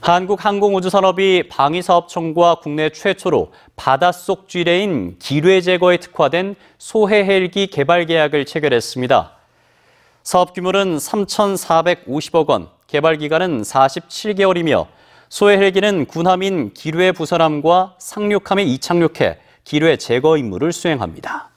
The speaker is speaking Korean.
한국항공우주산업이 방위사업청과 국내 최초로 바닷속 쥐레인 기뢰 제거에 특화된 소해 헬기 개발 계약을 체결했습니다. 사업 규모는 3,450억 원, 개발 기간은 47개월이며 소해 헬기는 군함인 기뢰 부산함과 상륙함에 이착륙해 기뢰 제거 임무를 수행합니다.